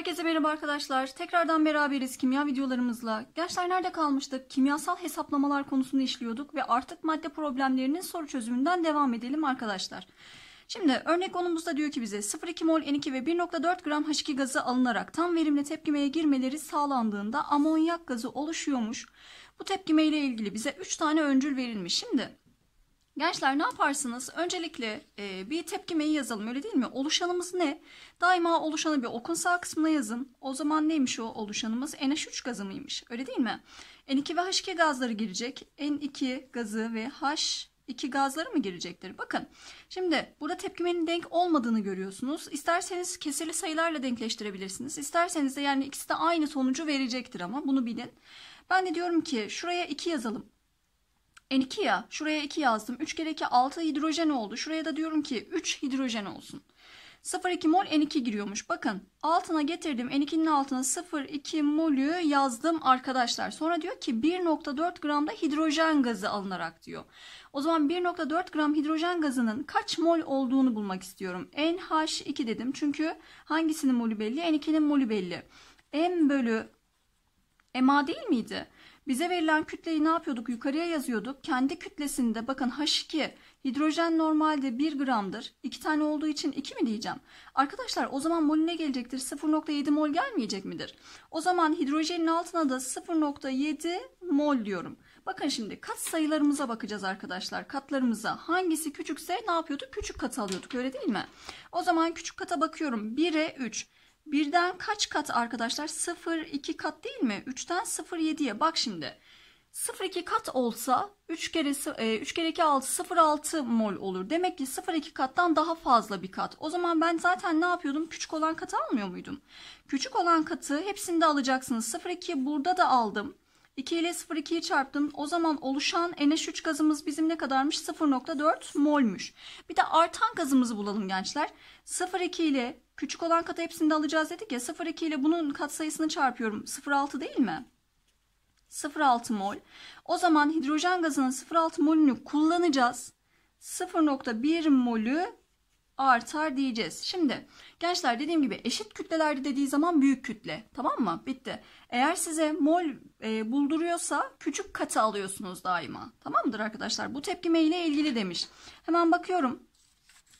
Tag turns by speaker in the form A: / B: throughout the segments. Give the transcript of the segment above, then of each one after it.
A: Herkese merhaba arkadaşlar. Tekrardan beraberiz kimya videolarımızla. Gençler nerede kalmıştık? Kimyasal hesaplamalar konusunu işliyorduk ve artık madde problemlerinin soru çözümünden devam edelim arkadaşlar. Şimdi örnek konumuzda diyor ki bize 0,2 mol N2 ve 1,4 gram H2 gazı alınarak tam verimle tepkimeye girmeleri sağlandığında amonyak gazı oluşuyormuş. Bu tepkime ile ilgili bize 3 tane öncül verilmiş. Şimdi Gençler ne yaparsınız? Öncelikle e, bir tepkimeyi yazalım öyle değil mi? Oluşanımız ne? Daima oluşanı bir okun sağ kısmına yazın. O zaman neymiş o oluşanımız? NH3 gazı mıymış? Öyle değil mi? N2 ve H2 gazları girecek. N2 gazı ve H iki gazları mı girecektir? Bakın şimdi burada tepkimenin denk olmadığını görüyorsunuz. İsterseniz kesirli sayılarla denkleştirebilirsiniz. İsterseniz de yani ikisi de aynı sonucu verecektir ama bunu bilin. Ben de diyorum ki şuraya 2 yazalım. N2 ya şuraya 2 yazdım. 3 kere 2 6 hidrojen oldu. Şuraya da diyorum ki 3 hidrojen olsun. 0,2 mol N2 giriyormuş. Bakın altına getirdim. N2'nin altına 0,2 molü yazdım arkadaşlar. Sonra diyor ki 1,4 gramda hidrojen gazı alınarak diyor. O zaman 1,4 gram hidrojen gazının kaç mol olduğunu bulmak istiyorum. NH2 dedim. Çünkü hangisinin molü belli? N2'nin molü belli. M bölü MA değil miydi? Bize verilen kütleyi ne yapıyorduk? Yukarıya yazıyorduk. Kendi kütlesinde bakın H2 hidrojen normalde 1 gramdır. 2 tane olduğu için 2 mi diyeceğim? Arkadaşlar o zaman molüne gelecektir. 0.7 mol gelmeyecek midir? O zaman hidrojenin altına da 0.7 mol diyorum. Bakın şimdi kat sayılarımıza bakacağız arkadaşlar. Katlarımıza hangisi küçükse ne yapıyorduk? Küçük katı alıyorduk öyle değil mi? O zaman küçük kata bakıyorum. 1'e 3. Birden kaç kat arkadaşlar? 0, 2 kat değil mi? 3'ten 0, 7'ye. Bak şimdi. 0, 2 kat olsa 3 kere, 3 e, kere 2, 6, 0, 6 mol olur. Demek ki 0, 2 kattan daha fazla bir kat. O zaman ben zaten ne yapıyordum? Küçük olan katı almıyor muydum? Küçük olan katı hepsini de alacaksınız. 0, 2'yi burada da aldım. 2 ile 0,2'yi çarptım. O zaman oluşan NH3 gazımız bizim ne kadarmış? 0,4 molmüş. Bir de artan gazımızı bulalım gençler. 0,2 ile küçük olan katı hepsini de alacağız dedik ya. 0,2 ile bunun katsayısını çarpıyorum. 0,6 değil mi? 0,6 mol. O zaman hidrojen gazının 0,6 molünü kullanacağız. 0,1 molü artar diyeceğiz. Şimdi Gençler dediğim gibi eşit kütlelerde dediği zaman büyük kütle. Tamam mı? Bitti. Eğer size mol e, bulduruyorsa küçük katı alıyorsunuz daima. Tamam mıdır arkadaşlar? Bu tepkime ile ilgili demiş. Hemen bakıyorum.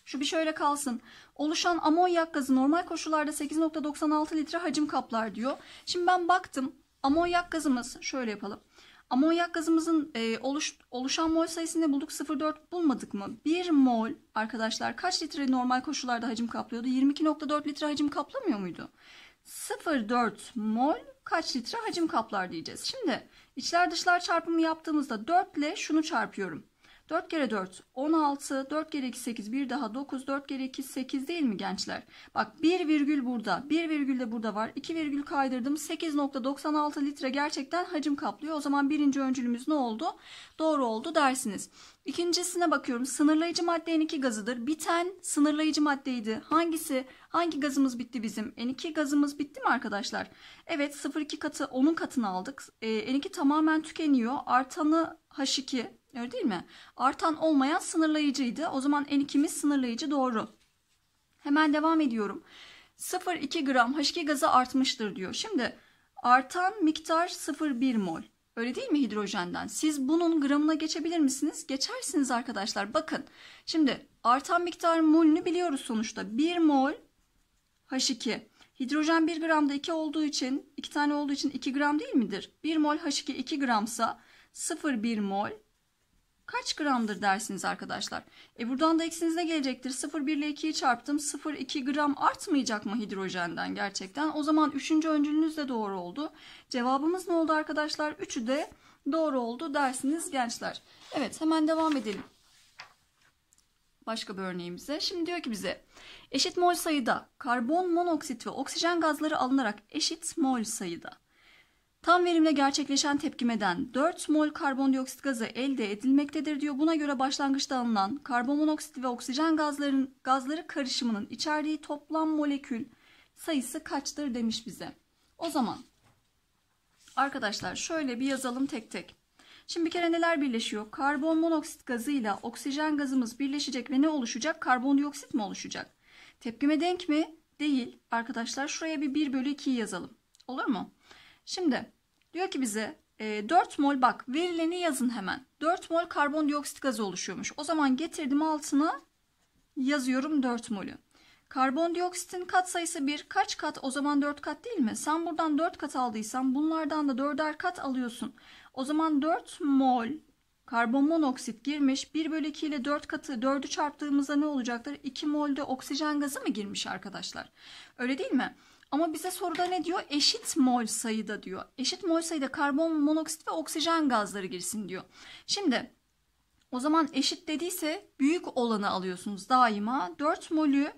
A: Şu bir şöyle kalsın. Oluşan amonyak gazı normal koşullarda 8.96 litre hacim kaplar diyor. Şimdi ben baktım. Amonyak gazımız şöyle yapalım. Amonyak gazımızın e, oluş, oluşan mol sayısını bulduk 0,4 bulmadık mı? 1 mol arkadaşlar kaç litre normal koşullarda hacim kaplıyordu? 22,4 litre hacim kaplamıyor muydu? 0,4 mol kaç litre hacim kaplar diyeceğiz. Şimdi içler dışlar çarpımı yaptığımızda 4 ile şunu çarpıyorum. 4 kere 4 16, 4 kere 2 8, bir daha 9, 4 kere 2 8 değil mi gençler? Bak bir virgül burada, bir virgül de burada var. 2 virgül kaydırdım. 8.96 litre gerçekten hacim kaplıyor. O zaman birinci öncülümüz ne oldu? Doğru oldu dersiniz. İkincisine bakıyorum. Sınırlayıcı madde N2 gazıdır. Biten sınırlayıcı maddeydi. Hangisi? Hangi gazımız bitti bizim? N2 gazımız bitti mi arkadaşlar? Evet 0,2 katı onun katını aldık. E, ee, N2 tamamen tükeniyor. Artanı H2 Öyle değil mi? Artan olmayan sınırlayıcıydı. O zaman N2'miz sınırlayıcı doğru. Hemen devam ediyorum. 0,2 gram H2 gazı artmıştır diyor. Şimdi artan miktar 0,1 mol. Öyle değil mi hidrojenden? Siz bunun gramına geçebilir misiniz? Geçersiniz arkadaşlar. Bakın şimdi artan miktar molünü biliyoruz sonuçta. 1 mol H2. Hidrojen 1 gramda 2 olduğu için 2 tane olduğu için 2 gram değil midir? 1 mol H2 2 gramsa 0,1 mol kaç gramdır dersiniz arkadaşlar. E buradan da eksiniz ne gelecektir? 0 1 ile 2'yi çarptım. 0 2 gram artmayacak mı hidrojenden gerçekten? O zaman 3. öncülünüz de doğru oldu. Cevabımız ne oldu arkadaşlar? 3'ü de doğru oldu dersiniz gençler. Evet hemen devam edelim. Başka bir örneğimize. Şimdi diyor ki bize eşit mol sayıda karbon monoksit ve oksijen gazları alınarak eşit mol sayıda Tam verimle gerçekleşen tepkimeden 4 mol karbondioksit gazı elde edilmektedir diyor. Buna göre başlangıçta alınan karbon monoksit ve oksijen gazların gazları karışımının içerdiği toplam molekül sayısı kaçtır demiş bize. O zaman arkadaşlar şöyle bir yazalım tek tek. Şimdi bir kere neler birleşiyor? Karbon monoksit gazıyla oksijen gazımız birleşecek ve ne oluşacak? Karbondioksit mi oluşacak? Tepkime denk mi? Değil. Arkadaşlar şuraya bir 1 bölü 2'yi yazalım. Olur mu? Şimdi diyor ki bize e, 4 mol bak verileni yazın hemen. 4 mol karbondioksit gazı oluşuyormuş. O zaman getirdim altına yazıyorum 4 molü. Karbondioksitin kat sayısı 1. Kaç kat? O zaman 4 kat değil mi? Sen buradan 4 kat aldıysan bunlardan da 4'er kat alıyorsun. O zaman 4 mol karbon monoksit girmiş. 1 bölü 2 ile 4 katı 4'ü çarptığımızda ne olacaktır? 2 molde oksijen gazı mı girmiş arkadaşlar? Öyle değil mi? Ama bize soruda ne diyor? Eşit mol sayıda diyor. Eşit mol sayıda karbon monoksit ve oksijen gazları girsin diyor. Şimdi o zaman eşit dediyse büyük olanı alıyorsunuz daima. 4 molü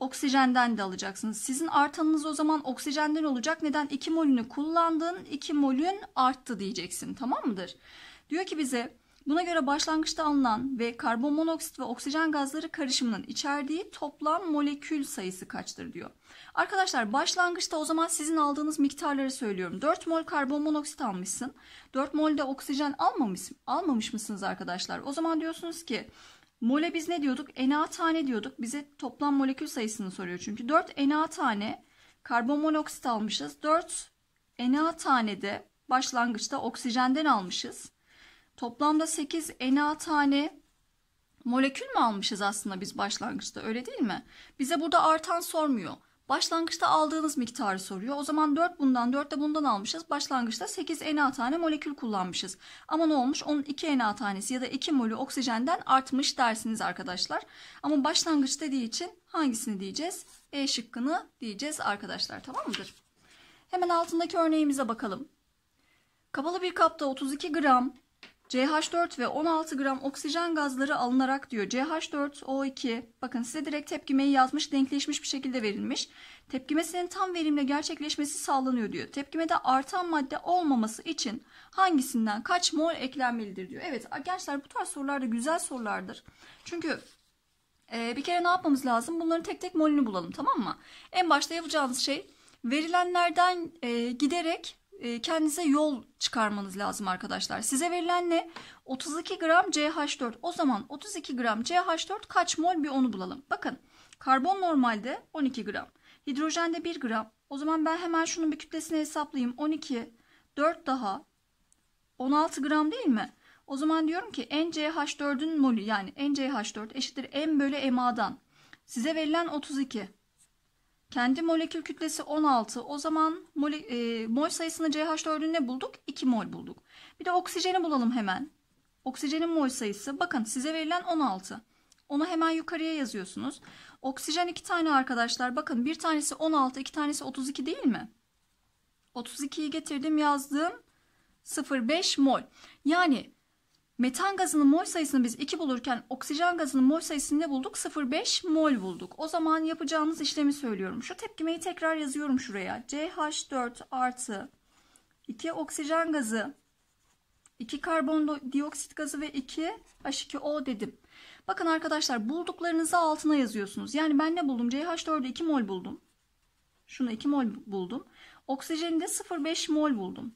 A: oksijenden de alacaksınız. Sizin artanınız o zaman oksijenden olacak. Neden? 2 molünü kullandın, 2 molün arttı diyeceksin. Tamam mıdır? Diyor ki bize Buna göre başlangıçta alınan ve karbon monoksit ve oksijen gazları karışımının içerdiği toplam molekül sayısı kaçtır diyor. Arkadaşlar başlangıçta o zaman sizin aldığınız miktarları söylüyorum. 4 mol karbon monoksit almışsın. 4 mol de oksijen almamış, almamış mısınız arkadaşlar? O zaman diyorsunuz ki mole biz ne diyorduk? Na tane diyorduk. Bize toplam molekül sayısını soruyor çünkü. 4 Na tane karbon monoksit almışız. 4 Na tane de başlangıçta oksijenden almışız. Toplamda 8 Na tane molekül mü almışız aslında biz başlangıçta öyle değil mi? Bize burada artan sormuyor. Başlangıçta aldığınız miktarı soruyor. O zaman 4 bundan 4 de bundan almışız. Başlangıçta 8 Na tane molekül kullanmışız. Ama ne olmuş? Onun 2 Na tanesi ya da 2 molü oksijenden artmış dersiniz arkadaşlar. Ama başlangıç dediği için hangisini diyeceğiz? E şıkkını diyeceğiz arkadaşlar tamam mıdır? Hemen altındaki örneğimize bakalım. Kapalı bir kapta 32 gram CH4 ve 16 gram oksijen gazları alınarak diyor CH4O2 bakın size direkt tepkimeyi yazmış denkleşmiş bir şekilde verilmiş. Tepkimesinin tam verimle gerçekleşmesi sağlanıyor diyor. Tepkimede artan madde olmaması için hangisinden kaç mol eklenmelidir diyor. Evet gençler bu tarz sorular da güzel sorulardır. Çünkü e, bir kere ne yapmamız lazım? Bunların tek tek molünü bulalım tamam mı? En başta yapacağınız şey verilenlerden e, giderek e, kendinize yol çıkarmanız lazım arkadaşlar. Size verilen ne? 32 gram CH4. O zaman 32 gram CH4 kaç mol bir onu bulalım. Bakın karbon normalde 12 gram. Hidrojende 1 gram. O zaman ben hemen şunun bir kütlesini hesaplayayım. 12, 4 daha 16 gram değil mi? O zaman diyorum ki NCH4'ün molü yani NCH4 eşittir M bölü MA'dan. Size verilen 32. Kendi molekül kütlesi 16. O zaman mole, e, mol sayısını CH4'ün ne bulduk? 2 mol bulduk. Bir de oksijeni bulalım hemen. Oksijenin mol sayısı bakın size verilen 16. Onu hemen yukarıya yazıyorsunuz. Oksijen 2 tane arkadaşlar. Bakın bir tanesi 16, iki tanesi 32 değil mi? 32'yi getirdim yazdım. 0,5 mol. Yani Metan gazının mol sayısını biz 2 bulurken oksijen gazının mol sayısını ne bulduk? 0,5 mol bulduk. O zaman yapacağınız işlemi söylüyorum. Şu tepkimeyi tekrar yazıyorum şuraya. CH4 artı 2 oksijen gazı 2 karbondioksit gazı ve 2 H2O dedim. Bakın arkadaşlar bulduklarınızı altına yazıyorsunuz. Yani ben ne buldum? CH4'ü 2 mol buldum. Şunu 2 mol buldum. Oksijeni de 0,5 mol buldum.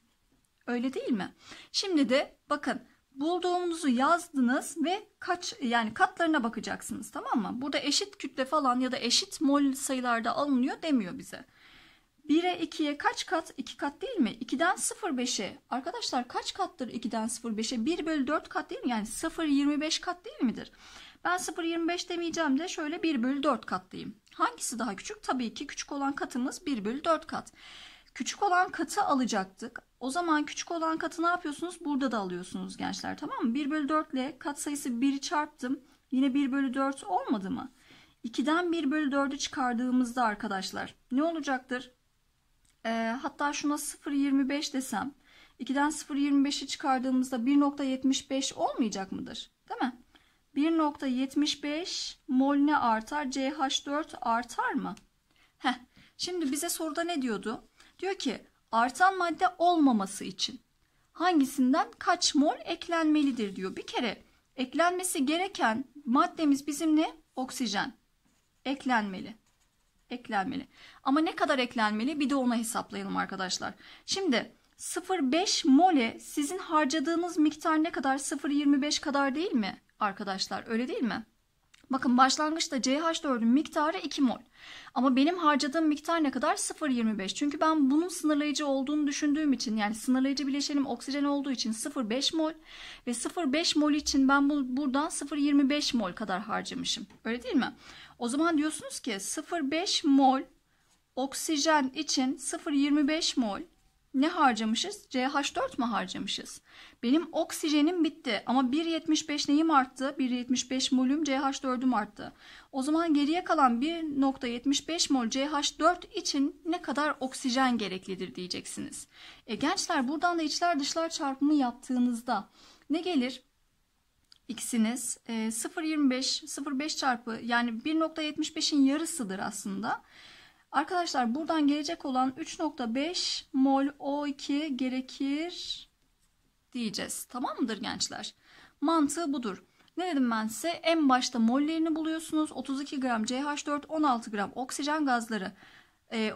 A: Öyle değil mi? Şimdi de bakın Bulduğumuzu yazdınız ve kaç yani katlarına bakacaksınız tamam mı? Burada eşit kütle falan ya da eşit mol sayılarda alınıyor demiyor bize. 1'e 2'ye kaç kat? 2 kat değil mi? 2'den 0,5'e. Arkadaşlar kaç kattır 2'den 0,5'e? 1 bölü 4 kat değil mi? Yani 0,25 kat değil midir? Ben 0,25 demeyeceğim de şöyle 1 bölü 4 kat Hangisi daha küçük? Tabii ki küçük olan katımız 1 bölü 4 kat. Küçük olan katı alacaktık o zaman küçük olan katı ne yapıyorsunuz? Burada da alıyorsunuz gençler tamam mı? 1 bölü 4 ile kat sayısı 1'i çarptım. Yine 1 bölü 4 olmadı mı? 2'den 1 bölü 4'ü çıkardığımızda arkadaşlar ne olacaktır? Ee, hatta şuna 0.25 desem 2'den 0.25'i çıkardığımızda 1.75 olmayacak mıdır? Değil mi? 1.75 mol ne artar? CH4 artar mı? Heh, şimdi bize soruda ne diyordu? Diyor ki artan madde olmaması için hangisinden kaç mol eklenmelidir diyor. Bir kere eklenmesi gereken maddemiz bizim ne? Oksijen. Eklenmeli. Eklenmeli. Ama ne kadar eklenmeli bir de ona hesaplayalım arkadaşlar. Şimdi 0,5 mole sizin harcadığınız miktar ne kadar? 0,25 kadar değil mi arkadaşlar? Öyle değil mi? Bakın başlangıçta CH4'ün miktarı 2 mol. Ama benim harcadığım miktar ne kadar? 0.25. Çünkü ben bunun sınırlayıcı olduğunu düşündüğüm için yani sınırlayıcı bileşenim oksijen olduğu için 0.5 mol ve 0.5 mol için ben bu, buradan 0.25 mol kadar harcamışım. Öyle değil mi? O zaman diyorsunuz ki 0.5 mol oksijen için 0.25 mol ne harcamışız? CH4 mu harcamışız? Benim oksijenim bitti ama 1.75 neyim arttı? 1.75 molüm CH4'üm arttı. O zaman geriye kalan 1.75 mol CH4 için ne kadar oksijen gereklidir diyeceksiniz. E gençler buradan da içler dışlar çarpımı yaptığınızda ne gelir? İkisiniz 0.25, 0.5 çarpı yani 1.75'in yarısıdır aslında. Arkadaşlar buradan gelecek olan 3.5 mol O2 gerekir diyeceğiz. Tamam mıdır gençler? Mantığı budur. Ne dedim ben size? En başta mollerini buluyorsunuz. 32 gram CH4, 16 gram oksijen gazları.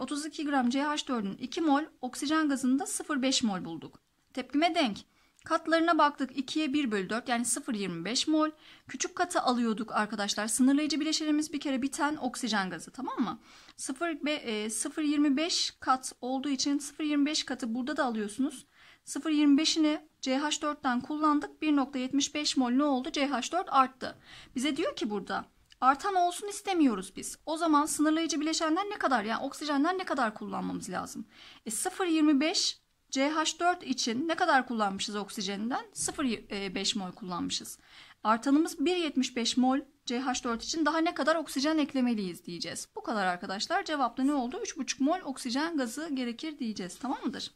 A: 32 ee, gram CH4'ün 2 mol, oksijen gazında 0,5 mol bulduk. Tepkime denk. Katlarına baktık 2'ye 1 bölü 4 yani 0,25 mol. Küçük katı alıyorduk arkadaşlar. Sınırlayıcı bileşenimiz bir kere biten oksijen gazı tamam mı? 0,25 e, kat olduğu için 0,25 katı burada da alıyorsunuz. 0,25'ini CH4'ten kullandık. 1,75 mol ne oldu? CH4 arttı. Bize diyor ki burada artan olsun istemiyoruz biz. O zaman sınırlayıcı bileşenden ne kadar yani oksijenden ne kadar kullanmamız lazım? E 0,25 CH4 için ne kadar kullanmışız oksijeninden? 0,5 e, mol kullanmışız. Artanımız 1,75 mol CH4 için daha ne kadar oksijen eklemeliyiz diyeceğiz. Bu kadar arkadaşlar. Cevapta ne oldu? 3,5 mol oksijen gazı gerekir diyeceğiz. Tamam mıdır?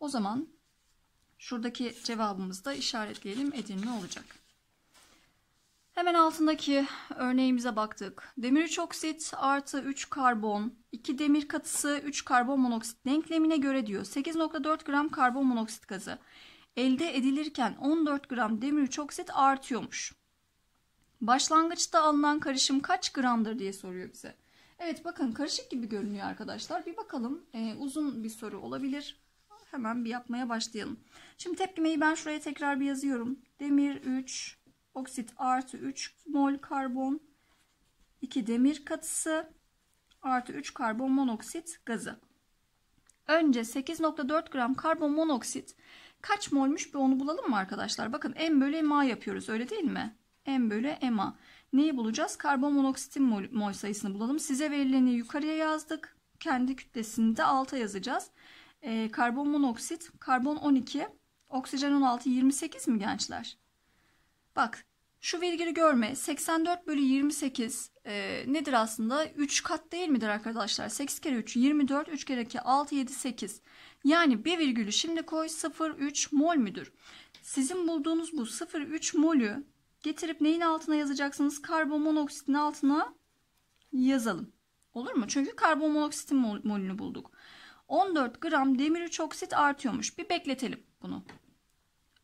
A: O zaman şuradaki cevabımızda işaretleyelim edilme olacak. Hemen altındaki örneğimize baktık. Demir 3 oksit artı 3 karbon, 2 demir katısı 3 karbon monoksit denklemine göre diyor. 8.4 gram karbon monoksit gazı elde edilirken 14 gram demir 3 oksit artıyormuş. Başlangıçta alınan karışım kaç gramdır diye soruyor bize. Evet bakın karışık gibi görünüyor arkadaşlar. Bir bakalım e, uzun bir soru olabilir. Hemen bir yapmaya başlayalım. Şimdi tepkimeyi ben şuraya tekrar bir yazıyorum. Demir 3 oksit artı 3 mol karbon, 2 demir katısı artı 3 karbon monoksit gazı. Önce 8.4 gram karbon monoksit kaç molmüş bir onu bulalım mı arkadaşlar? Bakın M bölü MA yapıyoruz öyle değil mi? M bölü MA. Neyi bulacağız? Karbon monoksitin mol, mol sayısını bulalım. Size verileni yukarıya yazdık. Kendi kütlesini de alta yazacağız. E, karbon monoksit, karbon 12, oksijen 16, 28 mi gençler? Bak şu virgülü görme 84 bölü 28 e, nedir aslında? 3 kat değil midir arkadaşlar? 8 kere 3 24 3 kere 2 6 7 8 yani bir virgülü şimdi koy 0,3 mol müdür? Sizin bulduğunuz bu 0,3 molü getirip neyin altına yazacaksınız? Karbon monoksitin altına yazalım. Olur mu? Çünkü karbon monoksitin molünü bulduk. 14 gram demir 3 oksit artıyormuş. Bir bekletelim bunu.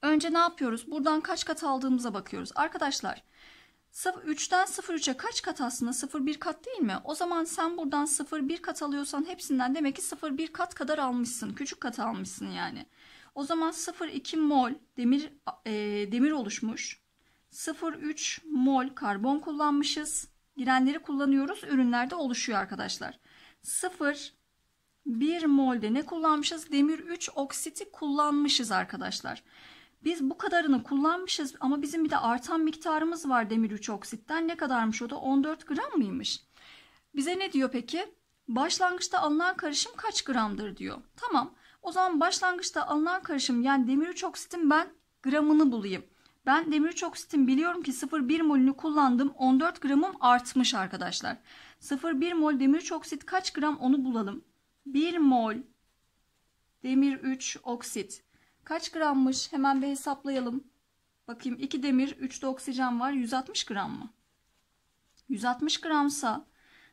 A: Önce ne yapıyoruz? Buradan kaç kat aldığımıza bakıyoruz. Arkadaşlar 3'ten 0,3'e kaç kat aslında? 0,1 kat değil mi? O zaman sen buradan 0,1 kat alıyorsan hepsinden demek ki 0,1 kat kadar almışsın. Küçük kat almışsın yani. O zaman 0,2 mol demir, e, demir oluşmuş. 0,3 mol karbon kullanmışız. Girenleri kullanıyoruz. Ürünlerde oluşuyor arkadaşlar. 0 1 molde ne kullanmışız? Demir 3 oksiti kullanmışız arkadaşlar. Biz bu kadarını kullanmışız ama bizim bir de artan miktarımız var demir 3 oksitten. Ne kadarmış o da 14 gram mıymış? Bize ne diyor peki? Başlangıçta alınan karışım kaç gramdır diyor. Tamam o zaman başlangıçta alınan karışım yani demir 3 oksitin ben gramını bulayım. Ben demir 3 oksitin biliyorum ki 0,1 molünü kullandım 14 gramım artmış arkadaşlar. 0,1 mol demir 3 oksit kaç gram onu bulalım. 1 mol demir 3 oksit Kaç grammış? Hemen bir hesaplayalım. Bakayım 2 demir, 3 de oksijen var. 160 gram mı? 160 gramsa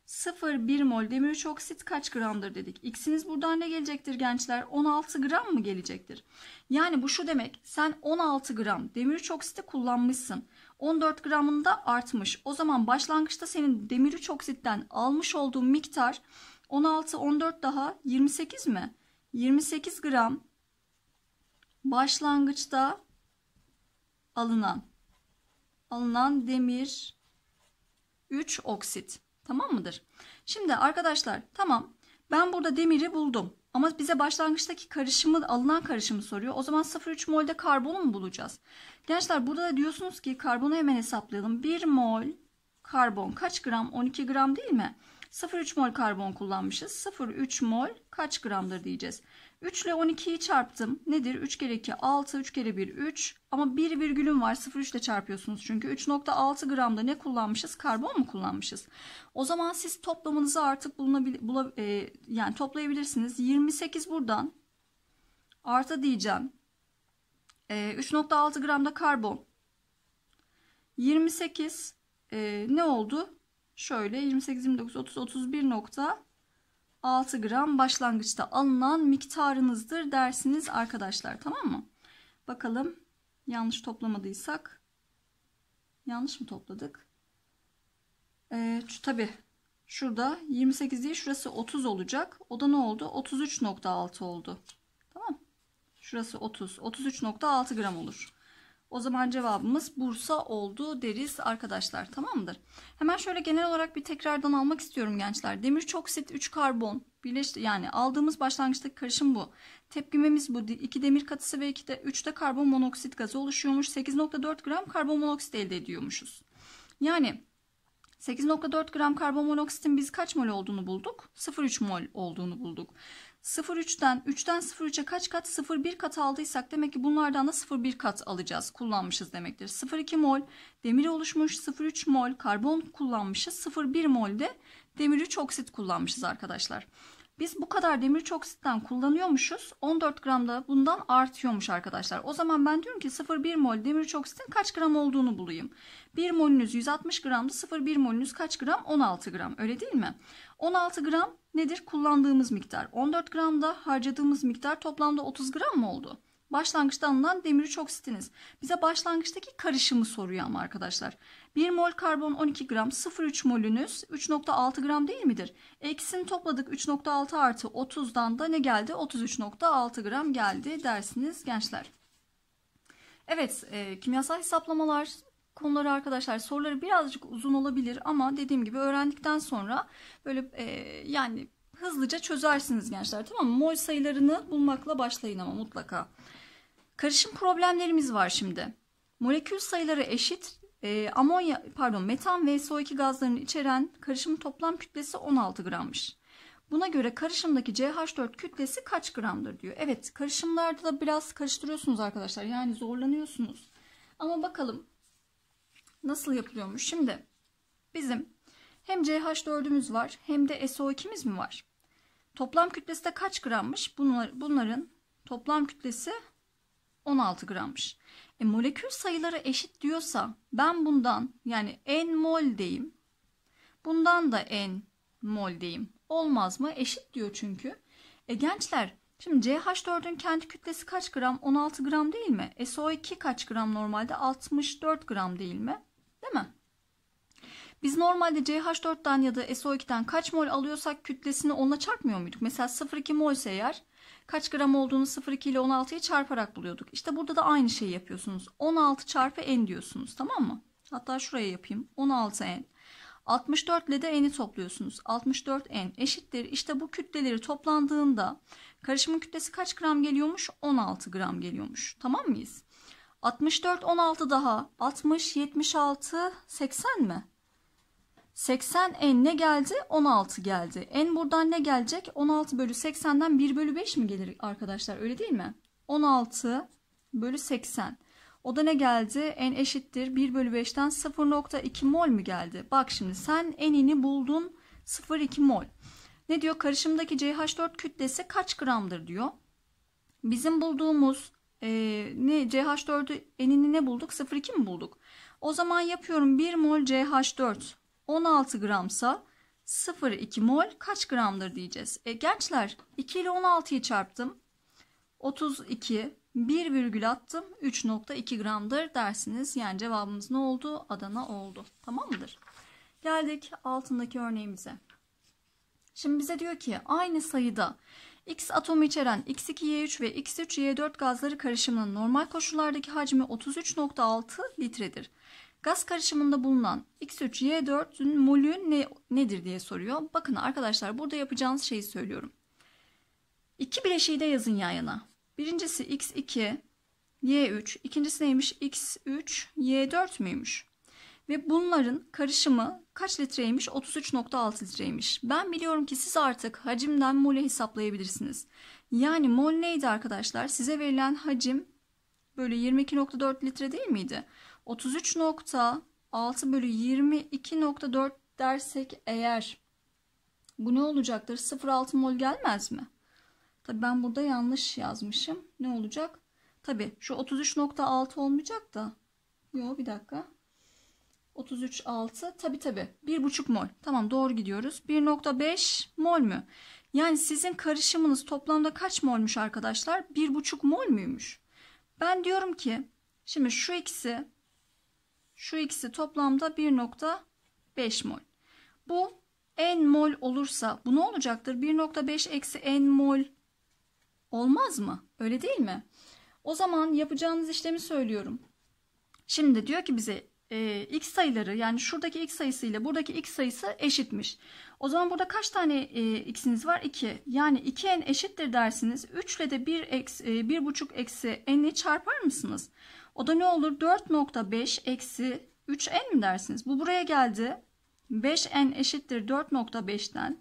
A: 0,1 mol demir oksit kaç gramdır dedik. X'iniz buradan ne gelecektir gençler? 16 gram mı gelecektir? Yani bu şu demek. Sen 16 gram demir oksiti kullanmışsın. 14 gramında artmış. O zaman başlangıçta senin demir oksitten almış olduğun miktar 16, 14 daha 28 mi? 28 gram başlangıçta alınan alınan demir 3 oksit. Tamam mıdır? Şimdi arkadaşlar tamam ben burada demiri buldum. Ama bize başlangıçtaki karışımı alınan karışımı soruyor. O zaman 0,3 molde karbonu mu bulacağız? Gençler burada da diyorsunuz ki karbonu hemen hesaplayalım. 1 mol karbon kaç gram? 12 gram değil mi? 0,3 mol karbon kullanmışız. 0,3 mol kaç gramdır diyeceğiz. 3 ile 12'yi çarptım. Nedir? 3 kere 2 6, 3 kere 1 3. Ama 1 virgülüm var. 0,3 ile çarpıyorsunuz çünkü. 3.6 gramda ne kullanmışız? Karbon mu kullanmışız? O zaman siz toplamınızı artık bulunabil, e, yani toplayabilirsiniz. 28 buradan artı diyeceğim. E, 3.6 gramda karbon. 28 e, ne oldu? Şöyle 28, 29, 30, 31 nokta 6 gram başlangıçta alınan miktarınızdır dersiniz arkadaşlar tamam mı? Bakalım yanlış toplamadıysak yanlış mı topladık? Ee, Tabi şurada 28 değil şurası 30 olacak. O da ne oldu? 33.6 oldu. Tamam. Şurası 30. 33.6 gram olur. O zaman cevabımız Bursa oldu deriz arkadaşlar. tamamdır. Hemen şöyle genel olarak bir tekrardan almak istiyorum gençler. Demir çoksit 3 karbon birleşti. Yani aldığımız başlangıçtaki karışım bu. Tepkimemiz bu. 2 demir katısı ve 2 de 3 de karbon monoksit gazı oluşuyormuş. 8.4 gram karbon monoksit elde ediyormuşuz. Yani 8.4 gram karbon monoksitin biz kaç mol olduğunu bulduk? 0.3 mol olduğunu bulduk. 0,3'ten 3'ten 0,3'e kaç kat 0,1 kat aldıysak demek ki bunlardan da 0,1 kat alacağız kullanmışız demektir. 0,2 mol demir oluşmuş 0,3 mol karbon kullanmışız 0,1 mol de demir 3 oksit kullanmışız arkadaşlar. Biz bu kadar demir çok kullanıyormuşuz. 14 gram da bundan artıyormuş arkadaşlar. O zaman ben diyorum ki 0,1 mol demir çok kaç gram olduğunu bulayım. 1 molünüz 160 gramdı. 0,1 molünüz kaç gram? 16 gram. Öyle değil mi? 16 gram nedir? Kullandığımız miktar. 14 gram da harcadığımız miktar toplamda 30 gram mı oldu? Başlangıçta alınan demiri çok istiniz. Bize başlangıçtaki karışımı soruyor ama arkadaşlar. 1 mol karbon 12 gram 0,3 molünüz 3,6 gram değil midir? Eksini topladık 3,6 artı 30'dan da ne geldi? 33,6 gram geldi dersiniz gençler. Evet e, kimyasal hesaplamalar konuları arkadaşlar soruları birazcık uzun olabilir ama dediğim gibi öğrendikten sonra böyle e, yani hızlıca çözersiniz gençler tamam mı? Mol sayılarını bulmakla başlayın ama mutlaka. Karışım problemlerimiz var şimdi. Molekül sayıları eşit e, amonya pardon metan ve SO2 gazlarını içeren karışımın toplam kütlesi 16 grammış. Buna göre karışımdaki CH4 kütlesi kaç gramdır diyor. Evet karışımlarda da biraz karıştırıyorsunuz arkadaşlar. Yani zorlanıyorsunuz. Ama bakalım nasıl yapılıyormuş. Şimdi bizim hem CH4'ümüz var hem de SO2'miz mi var? Toplam kütlesi de kaç grammış? Bunlar, bunların toplam kütlesi 16 grammış. E, molekül sayıları eşit diyorsa ben bundan yani n mol deyim. Bundan da n mol deyim. Olmaz mı? Eşit diyor çünkü. E gençler şimdi CH4'ün kendi kütlesi kaç gram? 16 gram değil mi? E, SO2 kaç gram normalde? 64 gram değil mi? Değil mi? Biz normalde CH4'ten ya da SO2'den kaç mol alıyorsak kütlesini onunla çarpmıyor muyduk? Mesela 0,2 molse eğer kaç gram olduğunu 0,2 ile 16'ya çarparak buluyorduk. İşte burada da aynı şeyi yapıyorsunuz. 16 çarpı n diyorsunuz tamam mı? Hatta şuraya yapayım. 16 n. 64 ile de n'i topluyorsunuz. 64 n eşittir. İşte bu kütleleri toplandığında karışımın kütlesi kaç gram geliyormuş? 16 gram geliyormuş. Tamam mıyız? 64 16 daha 60 76 80 mi? 80 en ne geldi? 16 geldi. En buradan ne gelecek? 16 bölü 80'den 1 bölü 5 mi gelir arkadaşlar? Öyle değil mi? 16 bölü 80. O da ne geldi? En eşittir 1 bölü 5'ten 0.2 mol mu geldi? Bak şimdi sen enini buldun 0.2 mol. Ne diyor? Karışımdaki CH4 kütlesi kaç gramdır diyor. Bizim bulduğumuz e, ne CH4'ü enini ne bulduk? 0.2 mi bulduk? O zaman yapıyorum 1 mol CH4 16 gramsa 0,2 mol kaç gramdır diyeceğiz. E, gençler 2 ile 16'yı çarptım. 32 1 virgül attım 3.2 gramdır dersiniz. Yani cevabımız ne oldu? Adana oldu. Tamam mıdır? Geldik altındaki örneğimize. Şimdi bize diyor ki aynı sayıda X atomu içeren X2Y3 ve X3Y4 gazları karışımının normal koşullardaki hacmi 33.6 litredir. Gaz karışımında bulunan X3Y4'ün molü ne, nedir diye soruyor. Bakın arkadaşlar burada yapacağınız şeyi söylüyorum. İki bileşiği de yazın yan yana. Birincisi X2, Y3. İkincisi neymiş? X3, Y4 müymüş? Ve bunların karışımı kaç litreymiş? 33.6 litreymiş. Ben biliyorum ki siz artık hacimden mole hesaplayabilirsiniz. Yani mol neydi arkadaşlar? Size verilen hacim böyle 22.4 litre değil miydi? 33.6 bölü 22.4 dersek eğer bu ne olacaktır? 0.6 mol gelmez mi? Tabi ben burada yanlış yazmışım. Ne olacak? Tabi şu 33.6 olmayacak da. Yo bir dakika. 33.6 tabi tabi 1.5 mol. Tamam doğru gidiyoruz. 1.5 mol mü? Yani sizin karışımınız toplamda kaç molmuş arkadaşlar? 1.5 mol müymüş? Ben diyorum ki şimdi şu ikisi şu ikisi toplamda 1.5 mol. Bu n mol olursa bu ne olacaktır? 1.5 eksi n mol olmaz mı? Öyle değil mi? O zaman yapacağınız işlemi söylüyorum. Şimdi diyor ki bize e, x sayıları yani şuradaki x sayısı ile buradaki x sayısı eşitmiş. O zaman burada kaç tane e, x'iniz var? 2. Yani 2n eşittir dersiniz. 3 ile de 1 eksi, e, 1,5 eksi n'i çarpar mısınız? O da ne olur? 4.5 eksi 3n mi dersiniz? Bu buraya geldi. 5n eşittir 4.5'ten.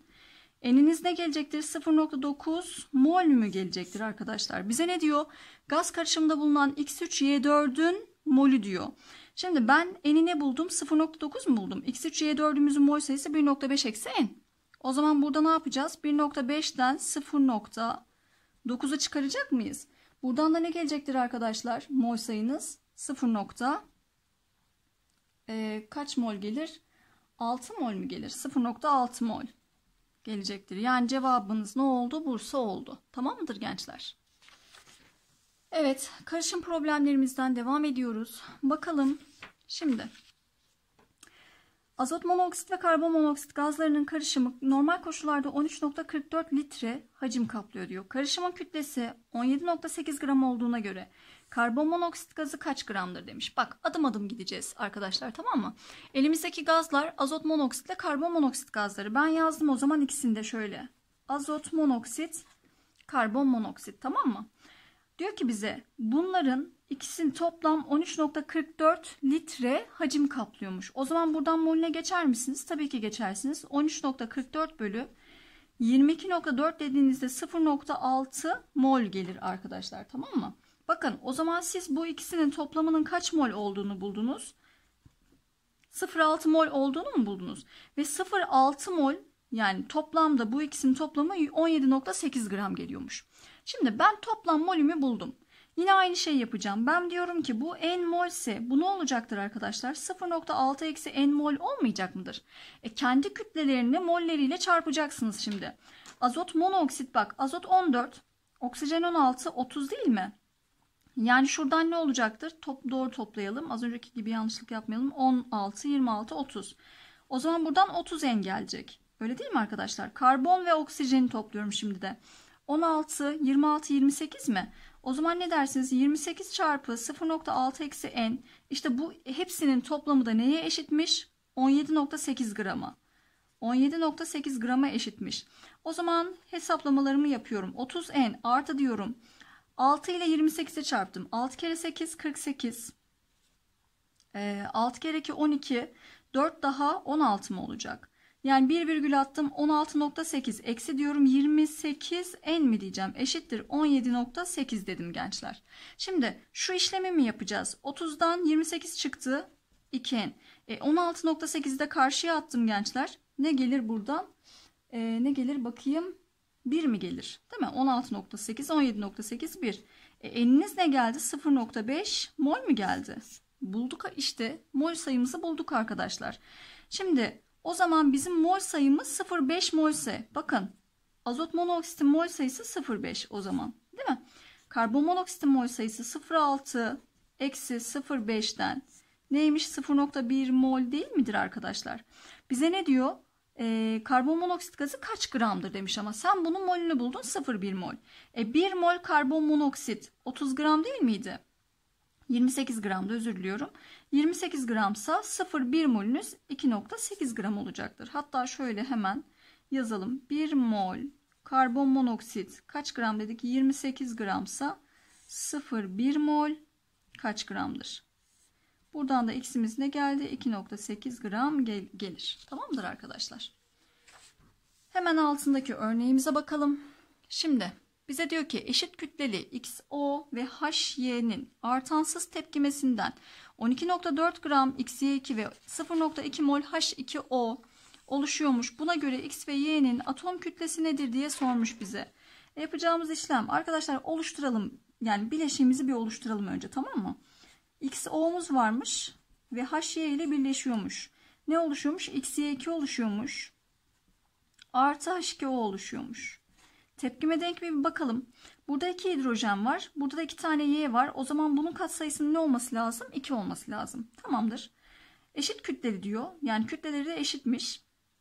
A: N'iniz ne gelecektir? 0.9 mol mü gelecektir arkadaşlar? Bize ne diyor? Gaz karışımında bulunan X3Y4'ün molü diyor. Şimdi ben n'i ne buldum? 0.9 mu buldum? X3Y4'ümüzün mol sayısı 1.5 eksi N. O zaman burada ne yapacağız? 1.5'ten 0.9'a çıkaracak mıyız? Buradan da ne gelecektir arkadaşlar? Mol sayınız 0. Nokta, e, kaç mol gelir? 6 mol mu gelir? 0.6 mol gelecektir. Yani cevabınız ne oldu? Bursa oldu. Tamam mıdır gençler? Evet, karışım problemlerimizden devam ediyoruz. Bakalım şimdi Azot monoksit ve karbon monoksit gazlarının karışımı normal koşullarda 13.44 litre hacim kaplıyor diyor. Karışımın kütlesi 17.8 gram olduğuna göre karbon monoksit gazı kaç gramdır demiş. Bak adım adım gideceğiz arkadaşlar tamam mı? Elimizdeki gazlar azot monoksit ve karbon monoksit gazları. Ben yazdım o zaman ikisini de şöyle. Azot monoksit, karbon monoksit tamam mı? Diyor ki bize bunların İkisinin toplam 13.44 litre hacim kaplıyormuş. O zaman buradan molüne geçer misiniz? Tabii ki geçersiniz. 13.44 bölü 22.4 dediğinizde 0.6 mol gelir arkadaşlar tamam mı? Bakın o zaman siz bu ikisinin toplamının kaç mol olduğunu buldunuz. 0.6 mol olduğunu mu buldunuz? Ve 0.6 mol yani toplamda bu ikisinin toplamı 17.8 gram geliyormuş. Şimdi ben toplam molümü buldum. Yine aynı şeyi yapacağım. Ben diyorum ki bu n mol ise bu ne olacaktır arkadaşlar? 0.6 eksi n mol olmayacak mıdır? E, kendi kütlelerini molleriyle çarpacaksınız şimdi. Azot monoksit bak azot 14 oksijen 16 30 değil mi? Yani şuradan ne olacaktır? Top, doğru toplayalım. Az önceki gibi yanlışlık yapmayalım. 16, 26, 30. O zaman buradan 30 en gelecek. Öyle değil mi arkadaşlar? Karbon ve oksijeni topluyorum şimdi de. 16, 26, 28 mi? O zaman ne dersiniz? 28 çarpı 0.6 eksi n. İşte bu hepsinin toplamı da neye eşitmiş? 17.8 grama. 17.8 grama eşitmiş. O zaman hesaplamalarımı yapıyorum. 30 n artı diyorum. 6 ile 28'e çarptım. 6 kere 8 48. 6 kere 2 12. 4 daha 16 mı olacak? Yani 1 virgül attım 16.8 eksi diyorum 28 en mi diyeceğim eşittir 17.8 dedim gençler. Şimdi şu işlemi mi yapacağız? 30'dan 28 çıktı 2 en. E, 16.8'i de karşıya attım gençler. Ne gelir buradan? E, ne gelir bakayım 1 mi gelir? Değil mi? 16.8 17.8 1. E, eniniz ne geldi? 0.5 mol mu geldi? Bulduk işte mol sayımızı bulduk arkadaşlar. Şimdi o zaman bizim mol sayımız 0,5 mol ise bakın azot monoksitin mol sayısı 0,5 o zaman değil mi? Karbon monoksitin mol sayısı 0,6 eksi 0,5'ten neymiş 0,1 mol değil midir arkadaşlar? Bize ne diyor? E, karbon monoksit gazı kaç gramdır demiş ama sen bunun molünü buldun 0,1 mol. E, 1 mol karbon monoksit 30 gram değil miydi? 28 gramda özür diliyorum. 28 gramsa 0,1 molünüz 2,8 gram olacaktır. Hatta şöyle hemen yazalım. 1 mol karbon monoksit kaç gram dedik? 28 gramsa 0,1 mol kaç gramdır? Buradan da x'imiz ne geldi? 2,8 gram gel gelir. Tamamdır arkadaşlar. Hemen altındaki örneğimize bakalım. Şimdi bize diyor ki eşit kütleli XO ve HY'nin artansız tepkimesinden 12.4 gram XY2 ve 0.2 mol H2O oluşuyormuş. Buna göre X ve Y'nin atom kütlesi nedir diye sormuş bize. E, yapacağımız işlem arkadaşlar oluşturalım. Yani bileşiğimizi bir oluşturalım önce tamam mı? XO'muz varmış ve HY ile birleşiyormuş. Ne oluşuyormuş? XY2 oluşuyormuş. Artı H2O oluşuyormuş. Tepkime denk bir bakalım. Burada 2 hidrojen var. Burada da 2 tane Y var. O zaman bunun katsayısının ne olması lazım? 2 olması lazım. Tamamdır. Eşit kütleli diyor. Yani kütleleri de eşitmiş.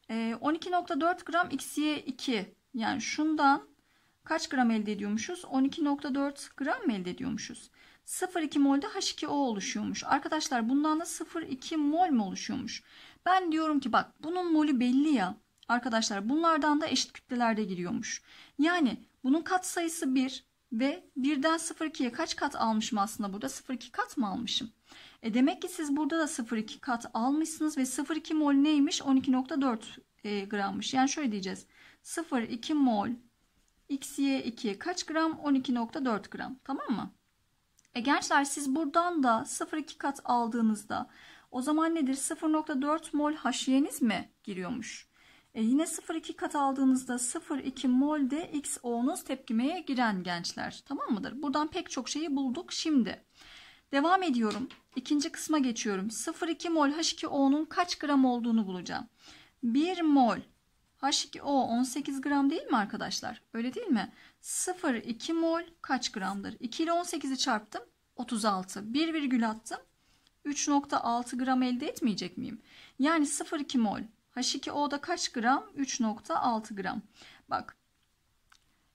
A: E, ee, 12.4 gram XY2. Yani şundan kaç gram elde ediyormuşuz? 12.4 gram mı elde ediyormuşuz? 0,2 molde H2O oluşuyormuş. Arkadaşlar bundan da 0,2 mol mu oluşuyormuş? Ben diyorum ki bak bunun molü belli ya. Arkadaşlar bunlardan da eşit kütlelerde giriyormuş. Yani bunun kat sayısı 1 ve 1'den 0,2'ye kaç kat almışım aslında burada? 0,2 kat mı almışım? E demek ki siz burada da 0,2 kat almışsınız ve 0,2 mol neymiş? 12,4 e, grammış. Yani şöyle diyeceğiz. 0,2 mol xy2 kaç gram? 12,4 gram. Tamam mı? E gençler siz buradan da 0,2 kat aldığınızda o zaman nedir? 0,4 mol haşiyeniz mi giriyormuş? E yine 0,2 kat aldığınızda 0,2 mol de XO'nuz tepkimeye giren gençler. Tamam mıdır? Buradan pek çok şeyi bulduk. Şimdi devam ediyorum. İkinci kısma geçiyorum. 0,2 mol H2O'nun kaç gram olduğunu bulacağım. 1 mol H2O 18 gram değil mi arkadaşlar? Öyle değil mi? 0,2 mol kaç gramdır? 2 ile 18'i çarptım. 36. 1 virgül attım. 3.6 gram elde etmeyecek miyim? Yani 0,2 mol H2O'da kaç gram? 3.6 gram. Bak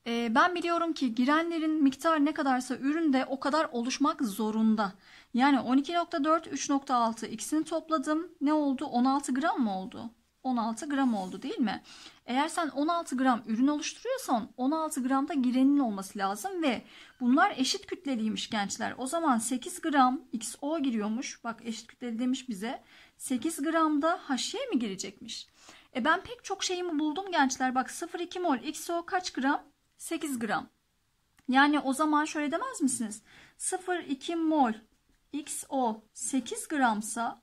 A: e, ben biliyorum ki girenlerin miktarı ne kadarsa üründe o kadar oluşmak zorunda. Yani 12.4, 3.6 ikisini topladım. Ne oldu? 16 gram mı oldu? 16 gram oldu değil mi? Eğer sen 16 gram ürün oluşturuyorsan 16 gram da girenin olması lazım ve bunlar eşit kütleliymiş gençler. O zaman 8 gram XO giriyormuş. Bak eşit kütleli demiş bize. 8 gramda haşiye mi girecekmiş? E ben pek çok şeyimi buldum gençler. Bak 0,2 mol XO kaç gram? 8 gram. Yani o zaman şöyle demez misiniz? 0,2 mol XO 8 gramsa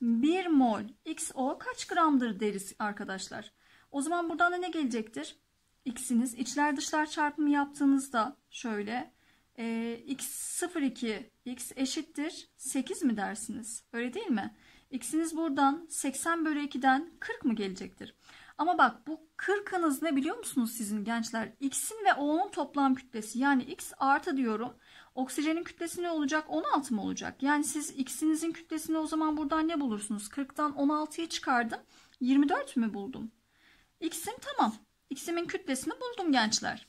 A: 1 mol XO kaç gramdır deriz arkadaşlar. O zaman buradan da ne gelecektir? X'iniz içler dışlar çarpımı yaptığınızda şöyle e, X 0,2 X eşittir 8 mi dersiniz? Öyle değil mi? X'iniz buradan 80 bölü 2'den 40 mı gelecektir? Ama bak bu 40'ınız ne biliyor musunuz sizin gençler? X'in ve O'nun toplam kütlesi yani X artı diyorum. Oksijenin kütlesi ne olacak? 16 mı olacak? Yani siz X'inizin kütlesini o zaman buradan ne bulursunuz? 40'tan 16'yı çıkardım. 24 mü buldum? X'im tamam. X'imin kütlesini buldum gençler.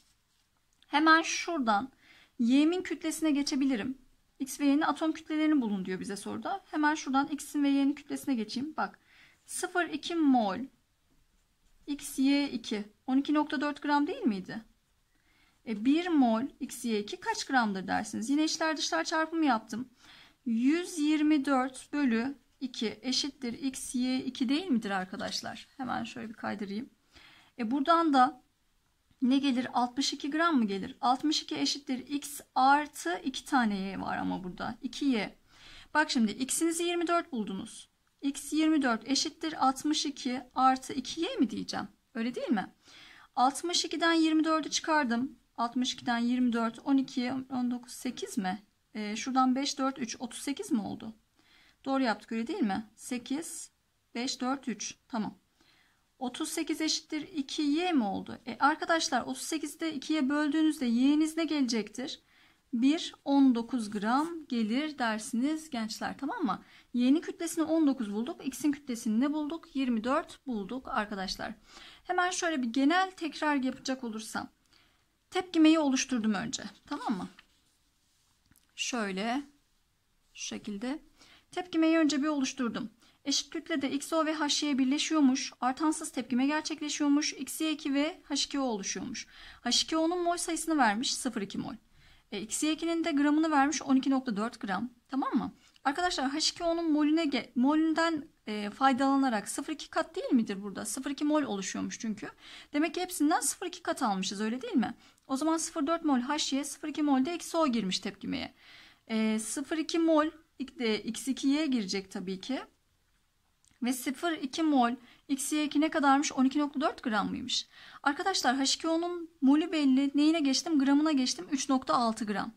A: Hemen şuradan Y'min kütlesine geçebilirim. X ve Y'nin atom kütlelerini bulun diyor bize soruda. Hemen şuradan X'in ve Y'nin kütlesine geçeyim. Bak 0,2 mol XY2 12.4 gram değil miydi? E, 1 mol XY2 kaç gramdır dersiniz? Yine içler dışlar çarpımı yaptım. 124 bölü 2 eşittir XY2 değil midir arkadaşlar? Hemen şöyle bir kaydırayım. E, buradan da ne gelir? 62 gram mı gelir? 62 eşittir x artı 2 tane y var ama burada. 2y. Bak şimdi x'inizi 24 buldunuz. x 24 eşittir 62 artı 2y mi diyeceğim? Öyle değil mi? 62'den 24'ü çıkardım. 62'den 24, 12, 19, 8 mi? E, şuradan 5, 4, 3, 38 mi oldu? Doğru yaptık öyle değil mi? 8, 5, 4, 3. Tamam. 38 eşittir 2y mi oldu? E arkadaşlar 38'de 2'ye böldüğünüzde y'niz ne gelecektir? 1 19 gram gelir dersiniz gençler tamam mı? Y'nin kütlesini 19 bulduk. X'in kütlesini ne bulduk? 24 bulduk arkadaşlar. Hemen şöyle bir genel tekrar yapacak olursam. Tepkimeyi oluşturdum önce tamam mı? Şöyle şu şekilde tepkimeyi önce bir oluşturdum. Eşit kütlede XO ve h HY birleşiyormuş. Artansız tepkime gerçekleşiyormuş. XY2 ve H2O oluşuyormuş. H2O'nun mol sayısını vermiş 0,2 mol. E, XY2'nin de gramını vermiş 12,4 gram. Tamam mı? Arkadaşlar H2O'nun molüne molünden e, faydalanarak 0,2 kat değil midir burada? 0,2 mol oluşuyormuş çünkü. Demek ki hepsinden 0,2 kat almışız öyle değil mi? O zaman 0,4 mol h HY 0,2 mol de XO girmiş tepkimeye. E, 0,2 mol e, X2'ye 2 girecek tabii ki ve 0,2 mol XY2 ne kadarmış? 12.4 gram mıymış? Arkadaşlar H2O'nun molü belli. Neyine geçtim? Gramına geçtim. 3.6 gram.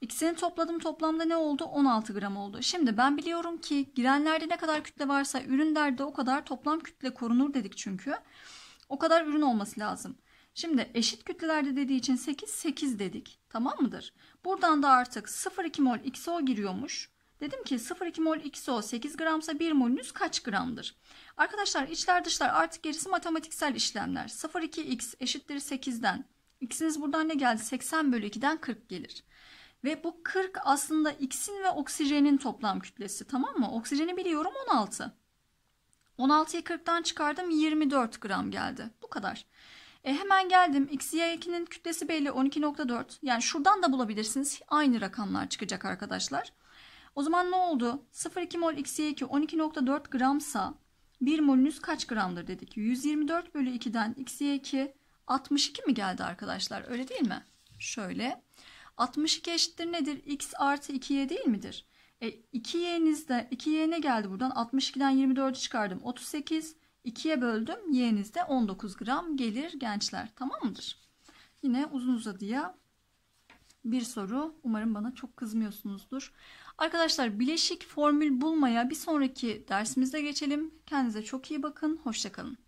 A: İkisini topladım toplamda ne oldu? 16 gram oldu. Şimdi ben biliyorum ki girenlerde ne kadar kütle varsa ürünlerde o kadar toplam kütle korunur dedik çünkü. O kadar ürün olması lazım. Şimdi eşit kütlelerde dediği için 8, 8 dedik. Tamam mıdır? Buradan da artık 0,2 mol XO giriyormuş. Dedim ki 0,2 mol XO 8 gramsa 1 molünüz kaç gramdır? Arkadaşlar içler dışlar artık gerisi matematiksel işlemler. 0,2 X eşittir 8'den. X'iniz buradan ne geldi? 80 bölü 2'den 40 gelir. Ve bu 40 aslında X'in ve oksijenin toplam kütlesi tamam mı? Oksijeni biliyorum 16. 16'yı 40'tan çıkardım 24 gram geldi. Bu kadar. E hemen geldim. XY2'nin kütlesi belli 12.4. Yani şuradan da bulabilirsiniz. Aynı rakamlar çıkacak arkadaşlar. O zaman ne oldu? 0,2 mol X2 12.4 gramsa 1 molünüz kaç gramdır dedik. 124 bölü 2'den X2 62 mi geldi arkadaşlar? Öyle değil mi? Şöyle. 62 eşittir nedir? X artı 2Y değil midir? E, 2y'nizde 2y ne geldi buradan? 62'den 24'ü çıkardım. 38. 2'ye böldüm. Y'nizde 19 gram gelir gençler. Tamam mıdır? Yine uzun uzadıya bir soru. Umarım bana çok kızmıyorsunuzdur. Arkadaşlar bileşik formül bulmaya bir sonraki dersimizde geçelim. Kendinize çok iyi bakın. Hoşçakalın.